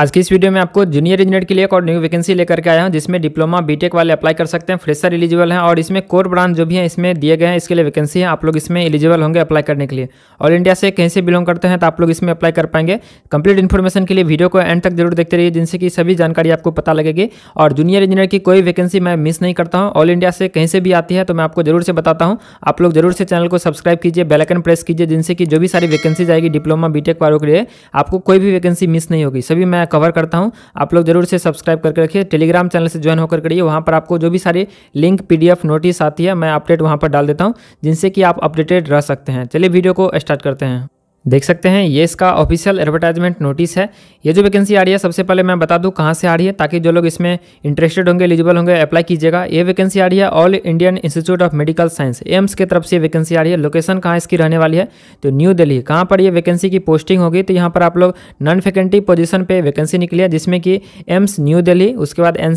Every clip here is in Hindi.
आज की इस वीडियो में आपको जूनियर इंजीनियर के लिए एक और न्यू वैकेंसी लेकर के आया हूं जिसमें डिप्लोमा बीटेक वाले अप्लाई कर सकते हैं फ्रेशर एलिजिबल हैं और इसमें कोर ब्रांच जो भी है इसमें दिए गए हैं इसके लिए वैकेंसी है आप लोग इसमें एलिजिबल होंगे अप्लाई करने के लिए ऑल इंडिया से कहीं से बिलोंग करते हैं तो आप लोग इसमें अप्लाई कर पाएंगे कंप्लीट इन्फॉर्मेशन के लिए वीडियो को एंड तक जरूर देखते रहिए जिनसे कि सभी जानकारी आपको पता लगेगी और जूनियर इंजीनियर की कोई वैकेंसी मैं मिस नहीं करता हूँ ऑल इंडिया से कहीं से भी आती है तो मैं आपको जरूर से बताता हूँ आप लोग जरूर से चैनल को सब्सक्राइब कीजिए बेलाइकन प्रेस कीजिए जिनसे कि जो भी सारी वैकेंसी आएगी डिप्लोमा बीटेक वालों के लिए आपको कोई भी वैकेंसी मिस नहीं होगी सभी मैं कवर करता हूँ आप लोग जरूर से सब्सक्राइब करके रखिए टेलीग्राम चैनल से ज्वाइन होकर करिए वहाँ पर आपको जो भी सारी लिंक पीडीएफ नोटिस आती है मैं अपडेट वहाँ पर डाल देता हूँ जिनसे कि आप अपडेटेड रह सकते हैं चलिए वीडियो को स्टार्ट करते हैं देख सकते हैं ये इसका ऑफिशियल एडवर्टाइजमेंट नोटिस है ये जो वैकेंसी आ रही है सबसे पहले मैं बता दूं कहां से आ रही है ताकि जो लोग इसमें इंटरेस्टेड होंगे एलिजिबल होंगे अप्लाई कीजिएगा ये वैकेंसी आ रही है all Indian institute of medical science AIIMS की तरफ से वैकेंसी आ रही है लोकेशन कहाँ इसकी रहने वाली है तो न्यू दिल्ली कहाँ पर यह वैकेंसी की पोस्टिंग होगी तो यहाँ पर आप लोग नॉन फैकेंटी पोजिशन पर वैकेंसी निकली है जिसमें कि एम्स न्यू दिल्ली उसके बाद एन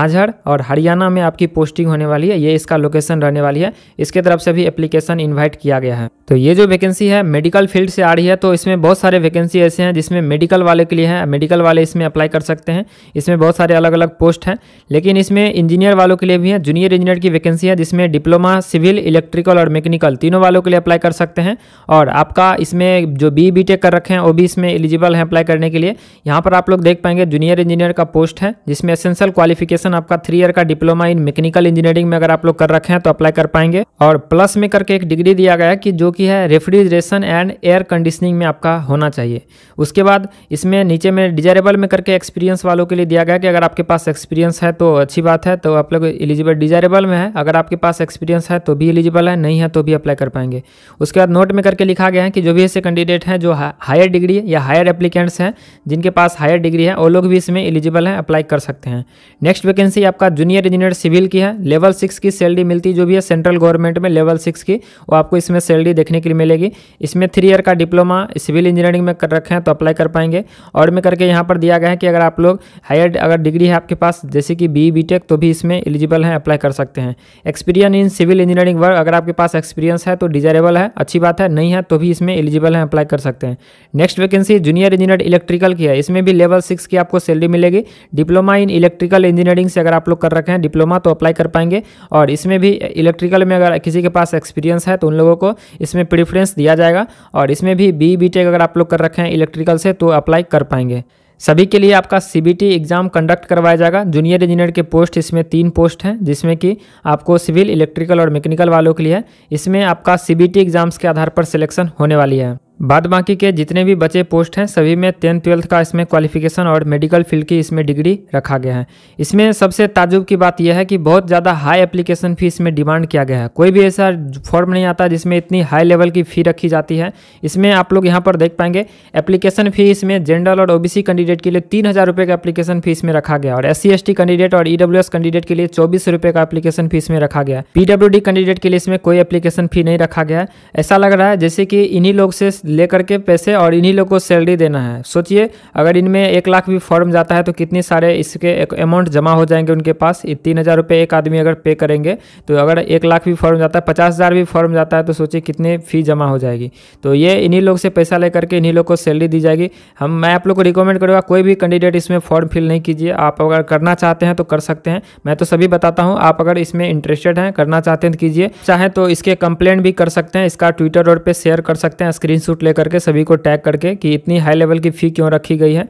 झाझड़ और हरियाणा में आपकी पोस्टिंग होने वाली है ये इसका लोकेशन रहने वाली है इसके तरफ से भी एप्लीकेशन इन्वाइट किया गया है तो ये जो वैकेंसी है मेडिकल फील्ड से आ रही है तो इसमें बहुत सारे वैकेंसी ऐसे हैं जिसमें मेडिकल वाले के लिए हैं मेडिकल वाले इसमें अप्लाई कर सकते हैं इसमें बहुत सारे अलग अलग पोस्ट हैं लेकिन इसमें इंजीनियर वालों के लिए भी हैं जूनियर इंजीनियर की वैकेंसी है जिसमें डिप्लोमा सिविल इलेक्ट्रिकल और मैकेनिकल तीनों वालों के लिए अप्लाई कर सकते हैं और आपका इसमें जो बी बी कर रखे हैं वो भी इसमें एलिजिबल हैं अप्लाई करने के लिए यहाँ पर आप लोग देख पाएंगे जूनियर इंजीनियर का पोस्ट है जिसमें एसेंशियल क्वालिफिकेशन आपका थ्री ईयर का डिप्लोमा इन मैकेनिकल इंजीनियरिंग में अगर आप लोग कर रखे हैं तो अप्लाई कर पाएंगे और प्लस में करके एक डिग्री दिया गया कि जो कि है रेफ्रिजरेशन एंड एयर कंडीशनिंग में आपका होना चाहिए उसके बाद इसमें नीचे में डिजायरेबल में करके एक्सपीरियंस वालों के लिए दिया गया कि अगर आपके पास एक्सपीरियंस है तो अच्छी बात है तो आप लोग एलिजिबल डिजायरेबल में है अगर आपके पास एक्सपीरियंस है तो भी एलिजिबल है नहीं है तो भी अप्लाई कर पाएंगे उसके बाद नोट में करके लिखा गया है कि जो भी ऐसे कैंडिडेट हैं जो हायर डिग्री या हायर एप्लीकेंट्स हैं जिनके पास हायर डिग्री है वो लोग भी इसमें एलिजिबल हैं अप्लाई कर सकते हैं नेक्स्ट वैकेंसी आपका जूनियर इंजीनियर सिविल की है लेवल सिक्स की सैलरी मिलती जो भी है सेंट्रल गवर्नमेंट में लेवल सिक्स की वो आपको इसमें सैलरी देखने के लिए मिलेगी इसमें थ्री ईयर का डिप्लोमा सिविल इंजीनियरिंग में कर रखे हैं तो अप्लाई कर पाएंगे और में करके यहाँ पर दिया गया है कि अगर आप लोग हायर अगर डिग्री है आपके पास जैसे कि बी बी e तो भी इसमें एलिजिबल हैं अप्लाई कर सकते हैं experience in civil engineering work अगर आपके पास एक्सपीरियंस है तो डिजायरेबल है अच्छी बात है नहीं है तो भी इसमें एलिजिबल है अप्लाई कर सकते हैं next vacancy junior engineer electrical की है इसमें भी लेवल सिक्स की आपको सैलरी मिलेगी डिप्लोमा इन इलेक्ट्रिकल इंजीनियरिंग से अगर आप लोग कर रखे हैं डिप्लोमा तो अप्लाई कर पाएंगे और इसमें भी इलेक्ट्रिकल में अगर किसी के पास एक्सपीरियंस है तो उन लोगों को इसमें प्रिफ्रेंस दिया जाएगा और इसमें भी बी बी टेक अगर आप लोग कर रखे हैं इलेक्ट्रिकल से तो अप्लाई कर पाएंगे सभी के लिए आपका सी एग्ज़ाम कंडक्ट करवाया जाएगा जूनियर इंजीनियर के पोस्ट इसमें तीन पोस्ट हैं जिसमें कि आपको सिविल इलेक्ट्रिकल और मैकेनिकल वालों के लिए इसमें आपका सी एग्ज़ाम्स के आधार पर सिलेक्शन होने वाली है बाद बाकी के जितने भी बचे पोस्ट हैं सभी में टेंथ ट्वेल्थ का इसमें क्वालिफिकेशन और मेडिकल फील्ड की इसमें डिग्री रखा गया है इसमें सबसे ताजुब की बात यह है कि बहुत ज़्यादा हाई एप्लीकेशन फी इसमें डिमांड किया गया है कोई भी ऐसा फॉर्म नहीं आता जिसमें इतनी हाई लेवल की फ़ी रखी जाती है इसमें आप लोग यहाँ पर देख पाएंगे एप्लीकेशन फ़ी इसमें जनरल और ओ कैंडिडेट के लिए तीन हज़ार का एप्लीकेशन फ़ी इसमें रखा गया और एस सी कैंडिडेट और ई e कैंडिडेट के लिए चौबीस का एप्लीकेशन फ़ी इसमें रखा गया पी कैंडिडेट के लिए इसमें कोई एप्लीकेशन फ़ी नहीं रखा गया ऐसा लग रहा है जैसे कि इन्हीं लोग से लेकर के पैसे और इन्हीं लोगों को सैलरी देना है सोचिए अगर इनमें एक लाख भी फॉर्म जाता है तो कितने सारे इसके अमाउंट जमा हो जाएंगे उनके पास तीन हज़ार रुपये एक आदमी अगर पे करेंगे तो अगर एक लाख भी फॉर्म जाता है पचास हज़ार भी फॉर्म जाता है तो सोचिए कितने फ़ी जमा हो जाएगी तो ये इन्हीं लोग से पैसा लेकर के इन्हीं लोग को सैलरी दी जाएगी हम मैं आप लोग को रिकमेंड करूँगा कोई भी कैंडिडेट इसमें फॉर्म फिल नहीं कीजिए आप अगर करना चाहते हैं तो कर सकते हैं मैं तो सभी बताता हूँ आप अगर इसमें इंटरेस्टेड हैं करना चाहते हैं तो कीजिए चाहें तो इसके कंप्लेंट भी कर सकते हैं इसका ट्विटर और पर शेयर कर सकते हैं स्क्रीन लेकर के सभी को टैग करके कि इतनी हाई लेवल की फ़ी क्यों रखी गई है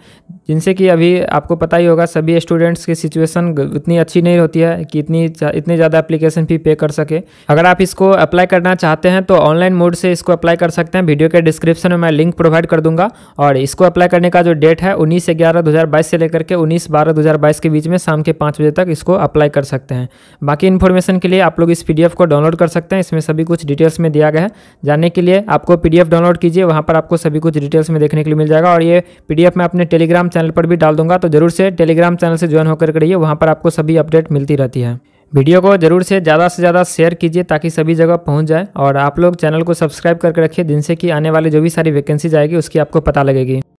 जिनसे कि अभी आपको पता ही होगा सभी स्टूडेंट्स की सिचुएशन इतनी अच्छी नहीं होती है कि इतनी इतने ज़्यादा एप्लीकेशन फी पे कर सके अगर आप इसको अप्लाई करना चाहते हैं तो ऑनलाइन मोड से इसको अप्लाई कर सकते हैं वीडियो के डिस्क्रिप्शन में मैं लिंक प्रोवाइड कर दूंगा और इसको अप्लाई करने का जो डेट है उन्नीस ग्यारह दो से लेकर के उन्नीस बारह दो के बीच में शाम के पाँच बजे तक इसको अप्लाई कर सकते हैं बाकी इन्फॉर्मेशन के लिए आप लोग इस पी को डाउनलोड कर सकते हैं इसमें सभी कुछ डिटेल्स में दिया गया है जानने के लिए आपको पी डाउनलोड कीजिए वहाँ पर आपको सभी कुछ डिटेल्स में देखने के लिए मिल जाएगा और ये पी में अपने टेलीग्राम चैनल चैनल पर भी डाल दूंगा तो जरूर से टेलीग्राम चैनल से ज्वाइन होकर रहिए वहाँ पर आपको सभी अपडेट मिलती रहती है वीडियो को जरूर से ज़्यादा से ज़्यादा शेयर कीजिए ताकि सभी जगह पहुँच जाए और आप लोग चैनल को सब्सक्राइब करके रखिए जिनसे कि आने वाली जो भी सारी वैकेंसी जाएगी उसकी आपको पता लगेगी